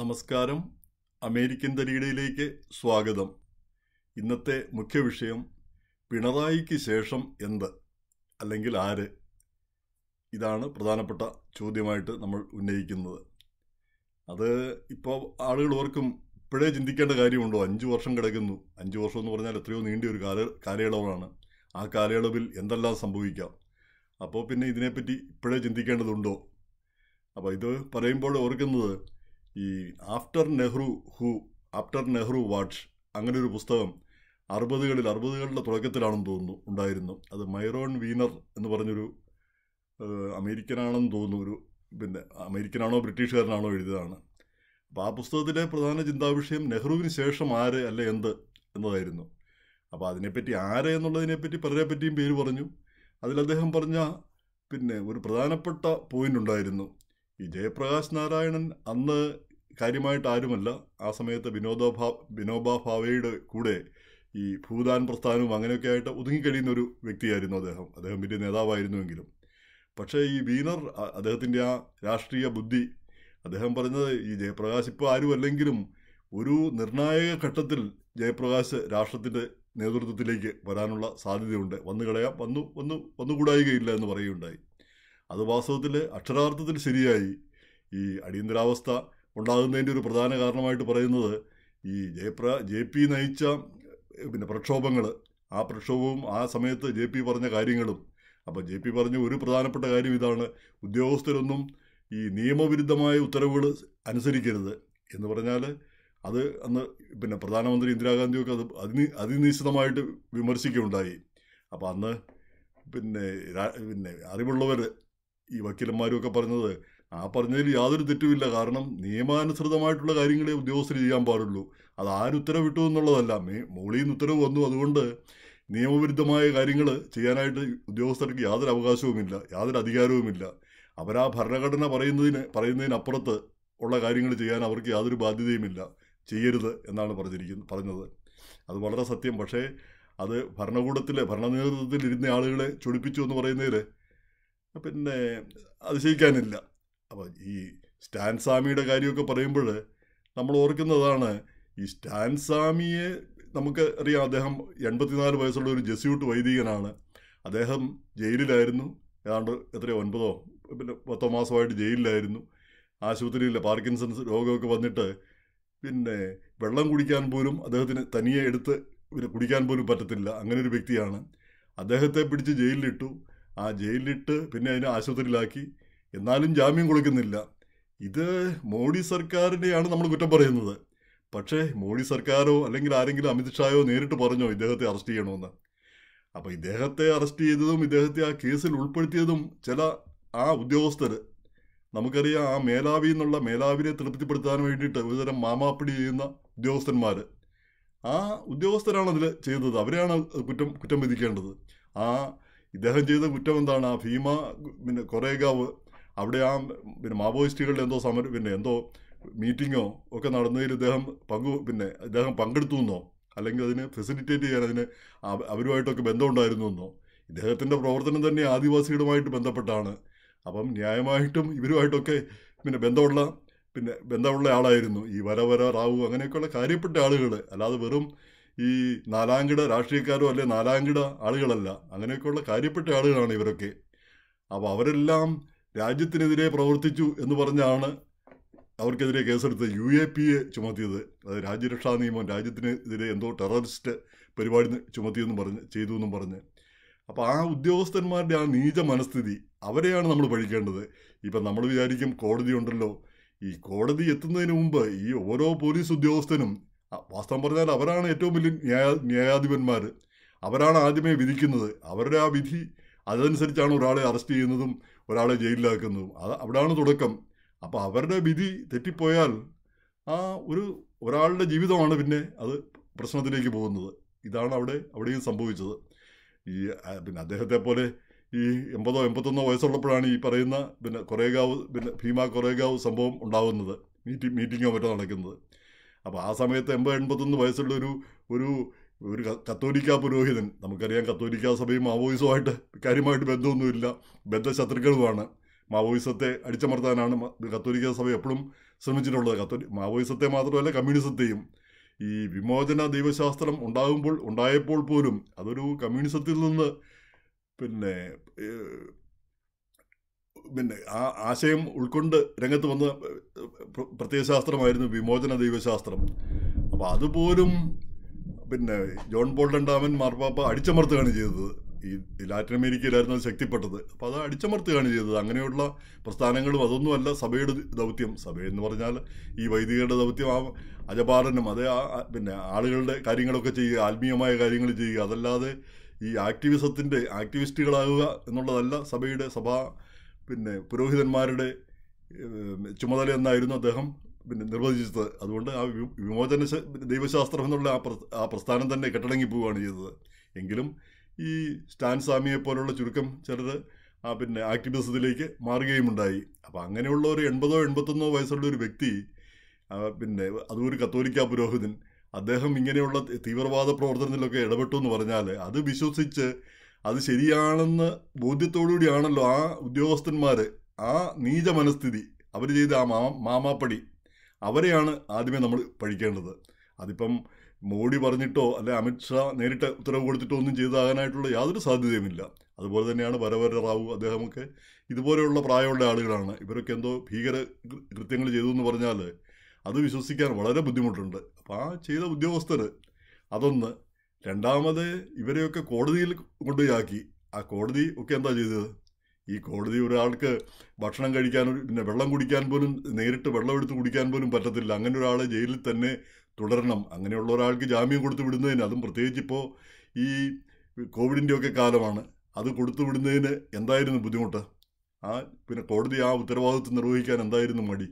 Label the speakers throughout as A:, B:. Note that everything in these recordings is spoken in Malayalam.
A: നമസ്കാരം അമേരിക്കൻ തരികിടയിലേക്ക് സ്വാഗതം ഇന്നത്തെ മുഖ്യ വിഷയം പിണറായിക്ക് ശേഷം എന്ത് അല്ലെങ്കിൽ ആര് ഇതാണ് പ്രധാനപ്പെട്ട ചോദ്യമായിട്ട് നമ്മൾ ഉന്നയിക്കുന്നത് അത് ഇപ്പോൾ ആളുകൾ ഓർക്കും ഇപ്പോഴേ ചിന്തിക്കേണ്ട കാര്യമുണ്ടോ അഞ്ച് വർഷം കിടക്കുന്നു അഞ്ച് വർഷം എന്ന് പറഞ്ഞാൽ എത്രയോ നീണ്ടിയ ഒരു കാല കാലയളവാണ് ആ കാലയളവിൽ എന്തെല്ലാം സംഭവിക്കാം അപ്പോൾ പിന്നെ ഇതിനെപ്പറ്റി ഇപ്പോഴേ ചിന്തിക്കേണ്ടതുണ്ടോ അപ്പോൾ ഇത് പറയുമ്പോൾ ഓർക്കുന്നത് ഈ after Nehru who after Nehru what's അങ്ങനെ ഒരു പുസ്തകം അറുപതുകളിൽ അറുപതുകളുടെ തുടക്കത്തിലാണെന്ന് തോന്നുന്നു ഉണ്ടായിരുന്നു അത് മൈറോൺ വീനർ എന്ന് പറഞ്ഞൊരു അമേരിക്കനാണെന്ന് തോന്നുന്നു ഒരു പിന്നെ അമേരിക്കനാണോ ബ്രിട്ടീഷുകാരനാണോ എഴുതിയതാണ് അപ്പോൾ ആ പുസ്തകത്തിലെ പ്രധാന ചിന്താവിഷയം നെഹ്റുവിന് ശേഷം ആര് അല്ല എന്ത് എന്നതായിരുന്നു അപ്പോൾ അതിനെപ്പറ്റി ആര് എന്നുള്ളതിനെപ്പറ്റി പലരെ പറ്റിയും പേര് പറഞ്ഞു അതിൽ അദ്ദേഹം പറഞ്ഞ പിന്നെ ഒരു പ്രധാനപ്പെട്ട പോയിന്റ് ഉണ്ടായിരുന്നു ഈ ജയപ്രകാശ് നാരായണൻ അന്ന് കാര്യമായിട്ട് ആരുമല്ല ആ സമയത്ത് വിനോദഭാ വിനോബാ ഭാവയുടെ കൂടെ ഈ ഭൂദാൻ പ്രസ്ഥാനവും അങ്ങനെയൊക്കെ ആയിട്ട് ഒതുങ്ങിക്കഴിയുന്ന ഒരു വ്യക്തിയായിരുന്നു അദ്ദേഹം അദ്ദേഹം വലിയ നേതാവായിരുന്നുവെങ്കിലും പക്ഷേ ഈ വീണർ അദ്ദേഹത്തിൻ്റെ ആ രാഷ്ട്രീയ ബുദ്ധി അദ്ദേഹം പറഞ്ഞത് ഈ ജയപ്രകാശ് ഇപ്പോൾ ആരുമല്ലെങ്കിലും ഒരു നിർണായക ഘട്ടത്തിൽ ജയപ്രകാശ് രാഷ്ട്രത്തിൻ്റെ നേതൃത്വത്തിലേക്ക് വരാനുള്ള സാധ്യതയുണ്ട് വന്നു കളയാം വന്നു വന്നു വന്നുകൂടായികയില്ല എന്ന് പറയുകയുണ്ടായി അത് വാസ്തവത്തിൽ അക്ഷരാർത്ഥത്തിൽ ശരിയായി ഈ അടിയന്തരാവസ്ഥ ഉണ്ടാകുന്നതിൻ്റെ ഒരു പ്രധാന കാരണമായിട്ട് പറയുന്നത് ഈ ജയപ്ര ജെ പി നയിച്ച പിന്നെ പ്രക്ഷോഭങ്ങൾ ആ പ്രക്ഷോഭവും ആ സമയത്ത് ജെ പി പറഞ്ഞ കാര്യങ്ങളും അപ്പോൾ ജെ പി പറഞ്ഞ ഒരു പ്രധാനപ്പെട്ട കാര്യം ഇതാണ് ഉദ്യോഗസ്ഥരൊന്നും ഈ നിയമവിരുദ്ധമായ ഉത്തരവുകൾ അനുസരിക്കരുത് എന്ന് പറഞ്ഞാൽ അത് അന്ന് പിന്നെ പ്രധാനമന്ത്രി ഇന്ദിരാഗാന്ധിയൊക്കെ അത് അതിനി അതിനിശ്ചിതമായിട്ട് വിമർശിക്കുകയുണ്ടായി അപ്പോൾ അന്ന് പിന്നെ പിന്നെ അറിവുള്ളവർ ഈ വക്കീലന്മാരും ഒക്കെ പറഞ്ഞത് ആ പറഞ്ഞതിൽ യാതൊരു തെറ്റുമില്ല കാരണം നിയമാനുസൃതമായിട്ടുള്ള കാര്യങ്ങളെ ഉദ്യോഗസ്ഥർ ചെയ്യാൻ പാടുള്ളൂ അത് ആരുത്തരവിട്ടു എന്നുള്ളതല്ല മേ മുകളിൽ നിന്ന് ഉത്തരവ് വന്നു അതുകൊണ്ട് നിയമവിരുദ്ധമായ കാര്യങ്ങൾ ചെയ്യാനായിട്ട് ഉദ്യോഗസ്ഥർക്ക് യാതൊരു അവകാശവുമില്ല യാതൊരു അധികാരവുമില്ല അവരാ ഭരണഘടന പറയുന്നതിന് പറയുന്നതിനപ്പുറത്ത് ഉള്ള കാര്യങ്ങൾ ചെയ്യാൻ അവർക്ക് യാതൊരു ബാധ്യതയുമില്ല ചെയ്യരുത് എന്നാണ് പറഞ്ഞിരിക്കുന്നത് പറഞ്ഞത് അത് വളരെ സത്യം പക്ഷേ അത് ഭരണകൂടത്തിലെ ഭരണ നേതൃത്വത്തിൽ ഇരുന്ന ആളുകളെ ചൊടിപ്പിച്ചു എന്ന് പറയുന്നതിൽ പിന്നെ അതിശയിക്കാനില്ല അപ്പോൾ ഈ സ്റ്റാൻസാമിയുടെ കാര്യമൊക്കെ പറയുമ്പോൾ നമ്മൾ ഓർക്കുന്നതാണ് ഈ സ്റ്റാൻസാമിയെ നമുക്ക് അറിയാം അദ്ദേഹം എൺപത്തിനാല് വയസ്സുള്ള ഒരു ജെസ്യൂട്ട് വൈദികനാണ് അദ്ദേഹം ജയിലിലായിരുന്നു ഏതാണ്ട് എത്രയോ ഒൻപതോ പിന്നെ പത്തോ മാസമായിട്ട് ജയിലിലായിരുന്നു ആശുപത്രിയിൽ പാർക്കിൻസൺസ് രോഗമൊക്കെ വന്നിട്ട് പിന്നെ വെള്ളം കുടിക്കാൻ പോലും അദ്ദേഹത്തിന് തനിയെ എടുത്ത് പിന്നെ കുടിക്കാൻ പോലും പറ്റത്തില്ല അങ്ങനെ ഒരു വ്യക്തിയാണ് അദ്ദേഹത്തെ പിടിച്ച് ജയിലിലിട്ടു ആ ജയിലിലിട്ട് പിന്നെ അതിനെ ആശുപത്രിയിലാക്കി എന്നാലും ജാമ്യം കൊടുക്കുന്നില്ല ഇത് മോഡി സർക്കാരിനെയാണ് നമ്മൾ കുറ്റം പറയുന്നത് പക്ഷേ മോഡി സർക്കാരോ അല്ലെങ്കിൽ ആരെങ്കിലും അമിത്ഷായോ നേരിട്ട് പറഞ്ഞോ ഇദ്ദേഹത്തെ അറസ്റ്റ് ചെയ്യണമെന്ന് അപ്പോൾ ഇദ്ദേഹത്തെ അറസ്റ്റ് ചെയ്തതും ഇദ്ദേഹത്തെ ആ കേസിൽ ഉൾപ്പെടുത്തിയതും ചില ആ ഉദ്യോഗസ്ഥർ നമുക്കറിയാം ആ മേലാവി എന്നുള്ള മേലാവിനെ തൃപ്തിപ്പെടുത്താൻ വേണ്ടിയിട്ട് ഒരുതരം മാമാപ്പിടി ചെയ്യുന്ന ഉദ്യോഗസ്ഥന്മാർ ആ ഉദ്യോഗസ്ഥരാണ് അതിൽ ചെയ്തത് അവരെയാണ് കുറ്റം കുറ്റം വിധിക്കേണ്ടത് ആ ഇദ്ദേഹം ചെയ്ത കുറ്റം എന്താണ് ആ ഭീമ പിന്നെ കൊറേഗാവ് അവിടെ ആ പിന്നെ മാവോയിസ്റ്റുകളുടെ എന്തോ സമരം പിന്നെ എന്തോ മീറ്റിങ്ങോ ഒക്കെ നടന്നതിൽ ഇദ്ദേഹം പങ്കു പിന്നെ ഇദ്ദേഹം പങ്കെടുത്തു എന്നോ അല്ലെങ്കിൽ അതിന് ഫെസിലിറ്റേറ്റ് ചെയ്യാൻ അതിന് അവരുമായിട്ടൊക്കെ ബന്ധമുണ്ടായിരുന്നു എന്നോ ഇദ്ദേഹത്തിൻ്റെ പ്രവർത്തനം തന്നെ ആദിവാസികളുമായിട്ട് ബന്ധപ്പെട്ടാണ് അപ്പം ന്യായമായിട്ടും ഇവരുമായിട്ടൊക്കെ പിന്നെ ബന്ധമുള്ള പിന്നെ ബന്ധമുള്ള ആളായിരുന്നു ഈ വരവര റാവു അങ്ങനെയൊക്കെയുള്ള കാര്യപ്പെട്ട ആളുകൾ അല്ലാതെ വെറും ഈ നാലാംകിട രാഷ്ട്രീയക്കാരോ അല്ലെ നാലാംകിട ആളുകളല്ല അങ്ങനെയൊക്കെയുള്ള കാര്യപ്പെട്ട ആളുകളാണ് ഇവരൊക്കെ അപ്പോൾ അവരെല്ലാം രാജ്യത്തിനെതിരെ പ്രവർത്തിച്ചു എന്ന് പറഞ്ഞാണ് അവർക്കെതിരെ കേസെടുത്ത് യു എ പി എ ചുമത്തിയത് അത് രാജ്യരക്ഷാ നിയമം രാജ്യത്തിനെതിരെ എന്തോ ടെററിസ്റ്റ് പരിപാടി ചുമത്തിയെന്നും പറഞ്ഞ് ചെയ്തു എന്നും പറഞ്ഞ് അപ്പോൾ ആ ഉദ്യോഗസ്ഥന്മാരുടെ ആ നീച മനസ്ഥിതി അവരെയാണ് നമ്മൾ പഠിക്കേണ്ടത് ഇപ്പം നമ്മൾ വിചാരിക്കും കോടതി ഉണ്ടല്ലോ ഈ കോടതി എത്തുന്നതിന് മുമ്പ് ഈ ഓരോ പോലീസ് ഉദ്യോഗസ്ഥനും വാസ്തവം പറഞ്ഞാൽ അവരാണ് ഏറ്റവും വലിയ ന്യായ ന്യായാധിപന്മാർ അവരാണ് ആദ്യമേ വിധിക്കുന്നത് അവരുടെ ആ വിധി അതനുസരിച്ചാണ് ഒരാളെ അറസ്റ്റ് ചെയ്യുന്നതും ഒരാളെ ജയിലിലാക്കുന്നു അത് അവിടെയാണ് തുടക്കം അപ്പോൾ അവരുടെ വിധി തെറ്റിപ്പോയാൽ ആ ഒരു ഒരാളുടെ ജീവിതമാണ് പിന്നെ അത് പ്രശ്നത്തിലേക്ക് പോകുന്നത് ഇതാണ് അവിടെ അവിടെയും സംഭവിച്ചത് ഈ പിന്നെ അദ്ദേഹത്തെ പോലെ ഈ എൺപതോ എൺപത്തൊന്നോ വയസ്സുള്ളപ്പോഴാണ് ഈ പറയുന്ന പിന്നെ കൊറേഗാവ് പിന്നെ ഭീമ കൊറേഗാവ് സംഭവം ഉണ്ടാകുന്നത് മീറ്റിംഗ് മീറ്റിങ്ങോ മറ്റോ നടക്കുന്നത് അപ്പോൾ ആ സമയത്ത് എൺപത് എൺപത്തൊന്ന് വയസ്സുള്ള ഒരു ഒരു ഒരു കത്തോലിക്ക പുരോഹിതൻ നമുക്കറിയാം കത്തോലിക്ക സഭയും മാവോയിസവുമായിട്ട് കാര്യമായിട്ട് ബന്ധമൊന്നുമില്ല ശത്രുക്കളുമാണ് മാവോയിസത്തെ അടിച്ചമർത്താനാണ് കത്തോലിക്ക സഭ എപ്പോഴും ശ്രമിച്ചിട്ടുള്ളത് കത്തോലി മാവോയിസത്തെ മാത്രമല്ല കമ്മ്യൂണിസത്തെയും ഈ വിമോചന ദൈവശാസ്ത്രം ഉണ്ടാകുമ്പോൾ ഉണ്ടായപ്പോൾ പോലും അതൊരു കമ്മ്യൂണിസത്തിൽ നിന്ന് പിന്നെ പിന്നെ ആ ആശയം ഉൾക്കൊണ്ട് രംഗത്ത് വന്ന പ്രത്യയശാസ്ത്രമായിരുന്നു വിമോചന ദൈവശാസ്ത്രം അപ്പോൾ അതുപോലും പിന്നെ ജോൺ ബോൾഡൻ ഡാമൻ മാർപ്പാപ്പ അടിച്ചമർത്തുകയാണ് ചെയ്തത് ഈ ലാറ്റിൻ അമേരിക്കയിലായിരുന്നു അത് ശക്തിപ്പെട്ടത് അപ്പോൾ അത് അടിച്ചമർത്തുകയാണ് ചെയ്തത് അങ്ങനെയുള്ള പ്രസ്ഥാനങ്ങളും അതൊന്നുമല്ല സഭയുടെ ദൗത്യം സഭയെന്ന് പറഞ്ഞാൽ ഈ വൈദികരുടെ ദൗത്യം ആ അജപാലനം അതേ പിന്നെ ആളുകളുടെ കാര്യങ്ങളൊക്കെ ചെയ്യുക ആത്മീയമായ കാര്യങ്ങൾ ചെയ്യുക അതല്ലാതെ ഈ ആക്ടിവിസത്തിൻ്റെ ആക്ടിവിസ്റ്റുകളാകുക എന്നുള്ളതല്ല സഭയുടെ സഭ പിന്നെ പുരോഹിതന്മാരുടെ ചുമതല എന്നായിരുന്നു അദ്ദേഹം പിന്നെ നിർവചിച്ചത് അതുകൊണ്ട് ആ വിമോചന ദൈവശാസ്ത്രം എന്നുള്ള ആ ആ പ്രസ്ഥാനം തന്നെ കെട്ടടങ്ങി പോവുകയാണ് ചെയ്തത് എങ്കിലും ഈ സ്റ്റാൻ സ്വാമിയെ പോലുള്ള ചുരുക്കം ചിലർ ആ പിന്നെ ആക്ടിവിസത്തിലേക്ക് മാറുകയും ഉണ്ടായി അപ്പോൾ അങ്ങനെയുള്ള ഒരു എൺപതോ എൺപത്തൊന്നോ വയസ്സുള്ള ഒരു വ്യക്തി പിന്നെ അതും ഒരു കത്തോലിക്ക പുരോഹിതൻ അദ്ദേഹം ഇങ്ങനെയുള്ള തീവ്രവാദ പ്രവർത്തനത്തിലൊക്കെ ഇടപെട്ടു എന്ന് പറഞ്ഞാൽ അത് വിശ്വസിച്ച് അത് ശരിയാണെന്ന് ബോധ്യത്തോടുകൂടിയാണല്ലോ ആ ഉദ്യോഗസ്ഥന്മാർ ആ നീച മനസ്ഥിതി അവർ ചെയ്ത ആ മാമാപ്പടി അവരെയാണ് ആദ്യമേ നമ്മൾ പഠിക്കേണ്ടത് അതിപ്പം മോഡി പറഞ്ഞിട്ടോ അല്ലെ അമിത്ഷാ നേരിട്ട് ഉത്തരവ് കൊടുത്തിട്ടോ ഒന്നും ചെയ്താകാനായിട്ടുള്ള യാതൊരു സാധ്യതയുമില്ല അതുപോലെ തന്നെയാണ് വരവര റാവു അദ്ദേഹമൊക്കെ ഇതുപോലെയുള്ള പ്രായമുള്ള ആളുകളാണ് ഇവരൊക്കെ എന്തോ ഭീകര കൃത്യങ്ങൾ ചെയ്തു എന്ന് പറഞ്ഞാൽ അത് വിശ്വസിക്കാൻ വളരെ ബുദ്ധിമുട്ടുണ്ട് അപ്പോൾ ആ ചെയ്ത ഉദ്യോഗസ്ഥർ അതൊന്ന് രണ്ടാമത് ഇവരെയൊക്കെ കോടതിയിൽ കൊണ്ടുപോയി ആക്കി ആ കോടതി ഒക്കെ എന്താ ചെയ്തത് ഈ കോടതി ഒരാൾക്ക് ഭക്ഷണം കഴിക്കാൻ പിന്നെ വെള്ളം കുടിക്കാൻ പോലും നേരിട്ട് വെള്ളം എടുത്ത് കുടിക്കാൻ പോലും പറ്റത്തില്ല അങ്ങനെ ഒരാൾ ജയിലിൽ തന്നെ തുടരണം അങ്ങനെയുള്ള ഒരാൾക്ക് ജാമ്യം കൊടുത്തു വിടുന്നതിന് അതും പ്രത്യേകിച്ച് ഇപ്പോൾ ഈ കോവിഡിൻ്റെയൊക്കെ കാലമാണ് അത് കൊടുത്തു വിടുന്നതിന് എന്തായിരുന്നു ബുദ്ധിമുട്ട് ആ പിന്നെ കോടതി ആ ഉത്തരവാദിത്വം നിർവഹിക്കാൻ എന്തായിരുന്നു മടി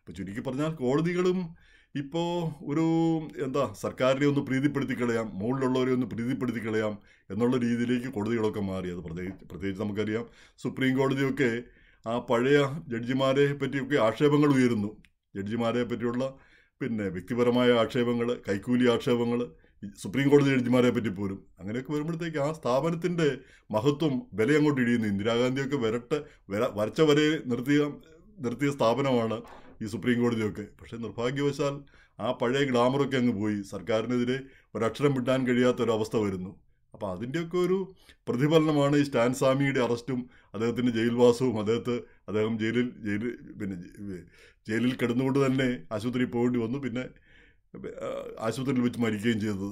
A: അപ്പോൾ ചുരുക്കി പറഞ്ഞാൽ കോടതികളും ഇപ്പോൾ ഒരു എന്താ സർക്കാരിനെ ഒന്ന് പ്രീതിപ്പെടുത്തി കളയാം മുകളിലുള്ളവരെ ഒന്ന് പ്രീതിപ്പെടുത്തി കളയാം എന്നുള്ള രീതിയിലേക്ക് കോടതികളൊക്കെ മാറി അത് പ്രത്യേകിച്ച് പ്രത്യേകിച്ച് നമുക്കറിയാം സുപ്രീം കോടതിയൊക്കെ ആ പഴയ ജഡ്ജിമാരെ പറ്റിയൊക്കെ ആക്ഷേപങ്ങൾ ഉയരുന്നു ജഡ്ജിമാരെ പറ്റിയുള്ള പിന്നെ വ്യക്തിപരമായ ആക്ഷേപങ്ങൾ കൈക്കൂലി ആക്ഷേപങ്ങൾ സുപ്രീം കോടതി ജഡ്ജിമാരെ പറ്റി പോലും അങ്ങനെയൊക്കെ വരുമ്പോഴത്തേക്ക് ആ സ്ഥാപനത്തിൻ്റെ മഹത്വം വില അങ്ങോട്ട് ഇടിയുന്നു ഇന്ദിരാഗാന്ധിയൊക്കെ വരട്ടെ വര വരച്ച വരെ നിർത്തിയ നിർത്തിയ സ്ഥാപനമാണ് ഈ സുപ്രീം കോടതിയൊക്കെ പക്ഷേ നിർഭാഗ്യവശാൽ ആ പഴയ ഗ്ലാമറൊക്കെ അങ്ങ് പോയി സർക്കാരിനെതിരെ ഒരക്ഷരം വിടാൻ കഴിയാത്ത വരുന്നു അപ്പോൾ അതിൻ്റെയൊക്കെ ഒരു പ്രതിഫലനമാണ് ഈ സ്റ്റാൻ സ്വാമിയുടെ അറസ്റ്റും അദ്ദേഹത്തിൻ്റെ ജയിൽവാസവും അദ്ദേഹത്ത് അദ്ദേഹം ജയിലിൽ ജയിലിൽ പിന്നെ ജയിലിൽ കിടന്നുകൊണ്ട് തന്നെ ആശുപത്രിയിൽ പോകേണ്ടി വന്നു പിന്നെ ആശുപത്രിയിൽ വെച്ച് മരിക്കുകയും ചെയ്തത്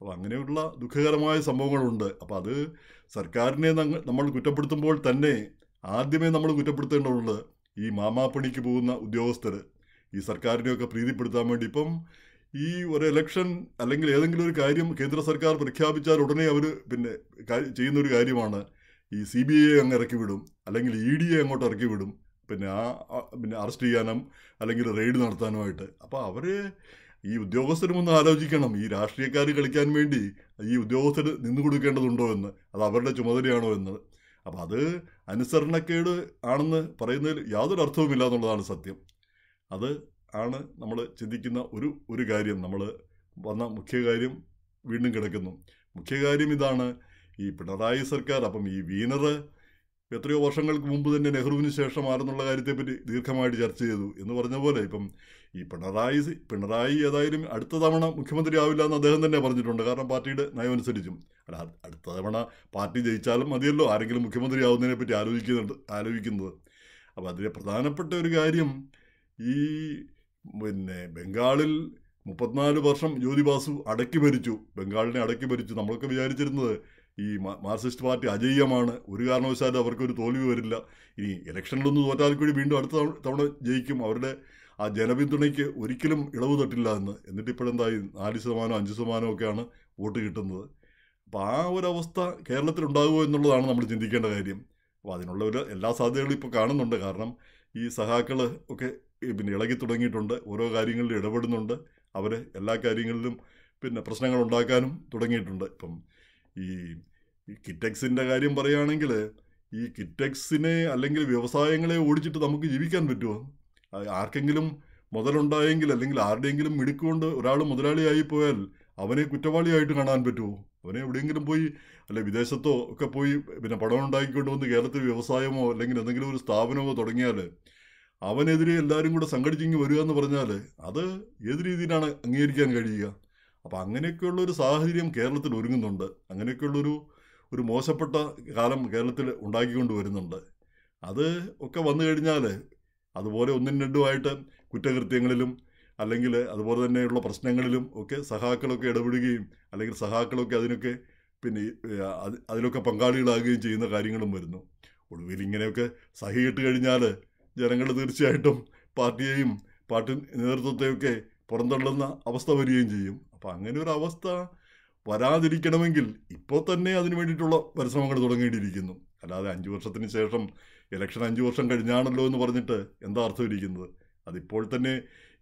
A: അപ്പോൾ അങ്ങനെയുള്ള ദുഃഖകരമായ സംഭവങ്ങളുണ്ട് അപ്പോൾ അത് സർക്കാരിനെ നമ്മൾ കുറ്റപ്പെടുത്തുമ്പോൾ തന്നെ ആദ്യമേ നമ്മൾ കുറ്റപ്പെടുത്തേണ്ടതുള്ളത് ഈ മാമാപ്പണിക്ക് പോകുന്ന ഉദ്യോഗസ്ഥർ ഈ സർക്കാരിനെയൊക്കെ പ്രീതിപ്പെടുത്താൻ വേണ്ടി ഇപ്പം ഈ ഒരു ഇലക്ഷൻ അല്ലെങ്കിൽ ഏതെങ്കിലും ഒരു കാര്യം കേന്ദ്ര സർക്കാർ പ്രഖ്യാപിച്ചാൽ ഉടനെ അവർ പിന്നെ ചെയ്യുന്ന ഒരു കാര്യമാണ് ഈ സി ബി ഐ അങ്ങ് ഇറക്കി വിടും അല്ലെങ്കിൽ ഇ ഡി എ അങ്ങോട്ട് ഇറക്കി വിടും പിന്നെ ആ പിന്നെ അറസ്റ്റ് ചെയ്യാനും അല്ലെങ്കിൽ റെയ്ഡ് നടത്താനുമായിട്ട് അപ്പോൾ അവർ ഈ ഉദ്യോഗസ്ഥരും ഒന്ന് ആലോചിക്കണം ഈ രാഷ്ട്രീയക്കാർ കളിക്കാൻ വേണ്ടി ഈ ഉദ്യോഗസ്ഥർ നിന്നു കൊടുക്കേണ്ടതുണ്ടോ എന്ന് അത് അവരുടെ ചുമതലയാണോ എന്നത് അപ്പം അത് അനുസരണക്കേട് ആണെന്ന് പറയുന്നതിൽ യാതൊരു അർത്ഥവുമില്ല എന്നുള്ളതാണ് സത്യം അത് ആണ് നമ്മൾ ചിന്തിക്കുന്ന ഒരു ഒരു കാര്യം നമ്മൾ വന്ന മുഖ്യ കാര്യം വീണ്ടും കിടക്കുന്നു മുഖ്യ കാര്യം ഇതാണ് ഈ പിണറായി സർക്കാർ അപ്പം ഈ വീനറ് എത്രയോ വർഷങ്ങൾക്ക് മുമ്പ് തന്നെ നെഹ്റുവിന് ശേഷം ആരെന്നുള്ള കാര്യത്തെപ്പറ്റി ദീർഘമായിട്ട് ചർച്ച ചെയ്തു എന്ന് പറഞ്ഞ പോലെ ഇപ്പം ഈ പിണറായി പിണറായി ഏതായാലും അടുത്ത തവണ മുഖ്യമന്ത്രി ആവില്ല എന്ന് അദ്ദേഹം തന്നെ പറഞ്ഞിട്ടുണ്ട് കാരണം പാർട്ടിയുടെ നയമനുസരിച്ചും അല്ല അടുത്ത തവണ പാർട്ടി ജയിച്ചാലും മതിയല്ലോ ആരെങ്കിലും മുഖ്യമന്ത്രി ആവുന്നതിനെ പറ്റി ആലോചിക്കുന്നുണ്ട് ആലോചിക്കുന്നത് അപ്പോൾ അതിലെ പ്രധാനപ്പെട്ട ഒരു കാര്യം ഈ പിന്നെ ബംഗാളിൽ മുപ്പത്തിനാല് വർഷം ജ്യോതിബാസു അടക്കി ഭരിച്ചു ബംഗാളിനെ അടക്കി ഭരിച്ചു നമ്മളൊക്കെ വിചാരിച്ചിരുന്നത് ഈ മാർസിസ്റ്റ് പാർട്ടി അജയ്യമാണ് ഒരു കാരണവശാലും അവർക്കൊരു തോൽവി വരില്ല ഇനി ഇലക്ഷനിലൊന്ന് തോറ്റാൽ കൂടി വീണ്ടും അടുത്ത തവണ ജയിക്കും അവരുടെ ആ ജനപിന്തുണയ്ക്ക് ഒരിക്കലും ഇളവ് തട്ടില്ല എന്ന് എന്നിട്ട് ഇപ്പോഴെന്തായി നാല് ശതമാനം അഞ്ച് ശതമാനം ഒക്കെയാണ് വോട്ട് കിട്ടുന്നത് അപ്പോൾ ആ ഒരു കേരളത്തിൽ കേരളത്തിലുണ്ടാകുമോ എന്നുള്ളതാണ് നമ്മൾ ചിന്തിക്കേണ്ട കാര്യം അപ്പോൾ അതിനുള്ള ഒരു എല്ലാ സാധ്യതകളും ഇപ്പോൾ കാണുന്നുണ്ട് കാരണം ഈ സഹാക്കൾ ഒക്കെ പിന്നെ ഇളകി തുടങ്ങിയിട്ടുണ്ട് ഓരോ കാര്യങ്ങളിലും ഇടപെടുന്നുണ്ട് അവർ എല്ലാ കാര്യങ്ങളിലും പിന്നെ പ്രശ്നങ്ങൾ ഉണ്ടാക്കാനും തുടങ്ങിയിട്ടുണ്ട് ഇപ്പം ഈ കിറ്റക്സിൻ്റെ കാര്യം പറയുകയാണെങ്കിൽ ഈ കിറ്റക്സിനെ അല്ലെങ്കിൽ വ്യവസായങ്ങളെ ഓടിച്ചിട്ട് നമുക്ക് ജീവിക്കാൻ പറ്റുമോ ആർക്കെങ്കിലും മുതലുണ്ടായെങ്കിൽ അല്ലെങ്കിൽ ആരുടെയെങ്കിലും മിടുക്കുകൊണ്ട് ഒരാൾ മുതലാളിയായി പോയാൽ അവനെ കുറ്റവാളിയായിട്ട് കാണാൻ പറ്റുമോ അവനെ എവിടെയെങ്കിലും പോയി അല്ലെ വിദേശത്തോ ഒക്കെ പോയി പിന്നെ പടം ഉണ്ടാക്കിക്കൊണ്ട് വന്ന് കേരളത്തിൽ വ്യവസായമോ അല്ലെങ്കിൽ എന്തെങ്കിലും ഒരു സ്ഥാപനമോ തുടങ്ങിയാൽ അവനെതിരെ എല്ലാവരും കൂടെ സംഘടിച്ചിങ്ങി വരിക എന്ന് പറഞ്ഞാൽ അത് ഏത് രീതിയിലാണ് അംഗീകരിക്കാൻ കഴിയുക അപ്പോൾ അങ്ങനെയൊക്കെയുള്ള ഒരു സാഹചര്യം കേരളത്തിൽ ഒരുങ്ങുന്നുണ്ട് അങ്ങനെയൊക്കെയുള്ളൊരു ഒരു മോശപ്പെട്ട കാലം കേരളത്തിൽ ഉണ്ടാക്കിക്കൊണ്ട് വരുന്നുണ്ട് അത് ഒക്കെ വന്നു കഴിഞ്ഞാൽ അതുപോലെ ഒന്നും രണ്ടുമായിട്ട് കുറ്റകൃത്യങ്ങളിലും അല്ലെങ്കിൽ അതുപോലെ തന്നെയുള്ള പ്രശ്നങ്ങളിലും ഒക്കെ സഹാക്കളൊക്കെ ഇടപെടുകയും അല്ലെങ്കിൽ സഹാക്കളൊക്കെ അതിനൊക്കെ പിന്നെ അതിലൊക്കെ പങ്കാളികളാകുകയും ചെയ്യുന്ന കാര്യങ്ങളും വരുന്നു ഒടുവിൽ ഇങ്ങനെയൊക്കെ സഹിയിട്ട് കഴിഞ്ഞാൽ ജനങ്ങൾ തീർച്ചയായിട്ടും പാർട്ടിയെയും പാർട്ടി നേതൃത്വത്തെയൊക്കെ പുറന്തള്ളുന്ന അവസ്ഥ വരികയും ചെയ്യും അപ്പം അങ്ങനെ ഒരു അവസ്ഥ വരാതിരിക്കണമെങ്കിൽ ഇപ്പോൾ തന്നെ അതിന് വേണ്ടിയിട്ടുള്ള പരിശ്രമങ്ങൾ തുടങ്ങിയിട്ടിരിക്കുന്നു അല്ലാതെ അഞ്ച് വർഷത്തിന് ശേഷം ഇലക്ഷൻ അഞ്ച് വർഷം കഴിഞ്ഞാണല്ലോ എന്ന് പറഞ്ഞിട്ട് എന്താ അർത്ഥം ഇരിക്കുന്നത് അതിപ്പോൾ തന്നെ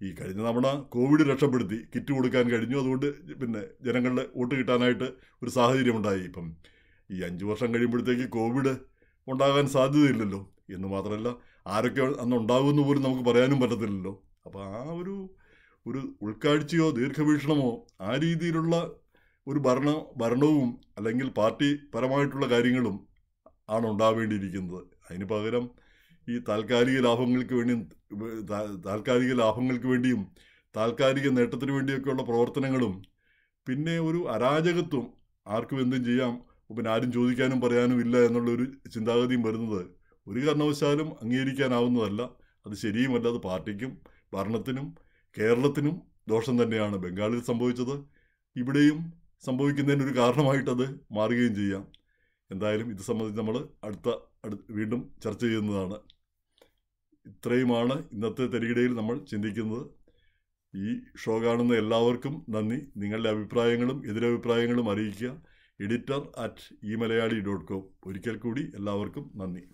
A: ഈ കഴിഞ്ഞ തവണ കോവിഡ് രക്ഷപ്പെടുത്തി കിറ്റ് കൊടുക്കാൻ കഴിഞ്ഞു അതുകൊണ്ട് പിന്നെ ജനങ്ങളുടെ വോട്ട് കിട്ടാനായിട്ട് ഒരു സാഹചര്യം ഉണ്ടായി ഇപ്പം ഈ അഞ്ച് വർഷം കഴിയുമ്പോഴത്തേക്ക് കോവിഡ് ഉണ്ടാകാൻ സാധ്യതയില്ലല്ലോ എന്ന് മാത്രമല്ല ആരൊക്കെ അന്ന് ഉണ്ടാകുമെന്ന് പോലും നമുക്ക് പറയാനും പറ്റത്തില്ലല്ലോ അപ്പോൾ ആ ഒരു ഒരു ഉൾക്കാഴ്ചയോ ദീർഘവീക്ഷണമോ ആ രീതിയിലുള്ള ഒരു ഭരണ ഭരണവും അല്ലെങ്കിൽ പാർട്ടി പരമായിട്ടുള്ള കാര്യങ്ങളും ആണ് ഉണ്ടാവേണ്ടിയിരിക്കുന്നത് അതിന് പകരം ഈ താൽക്കാലിക ലാഭങ്ങൾക്ക് വേണ്ടിയും താൽക്കാലിക ലാഭങ്ങൾക്ക് വേണ്ടിയും താൽക്കാലിക നേട്ടത്തിന് വേണ്ടിയൊക്കെയുള്ള പ്രവർത്തനങ്ങളും പിന്നെ ഒരു അരാജകത്വം ആർക്കും എന്തും ചെയ്യാം പിന്നെ ആരും ചോദിക്കാനും പറയാനും ഇല്ല എന്നുള്ളൊരു ചിന്താഗതിയും വരുന്നത് ഒരു കാരണവശാലും അംഗീകരിക്കാനാവുന്നതല്ല അത് ശരിയുമല്ല അത് പാർട്ടിക്കും ഭരണത്തിനും കേരളത്തിനും ദോഷം തന്നെയാണ് ബംഗാളിൽ സംഭവിച്ചത് ഇവിടെയും സംഭവിക്കുന്നതിനൊരു കാരണമായിട്ടത് മാറുകയും ചെയ്യാം എന്തായാലും ഇത് സംബന്ധിച്ച് നമ്മൾ അടുത്ത വീണ്ടും ചർച്ച ചെയ്യുന്നതാണ് ഇത്രയുമാണ് ഇന്നത്തെ തരികിടയിൽ നമ്മൾ ചിന്തിക്കുന്നത് ഈ ഷോ കാണുന്ന എല്ലാവർക്കും നന്ദി നിങ്ങളുടെ അഭിപ്രായങ്ങളും എതിരഭിപ്രായങ്ങളും അറിയിക്കുക editor at e Malayali dot com ഒരിക്കൽ കൂടി എല്ലാവർക്കും നന്ദി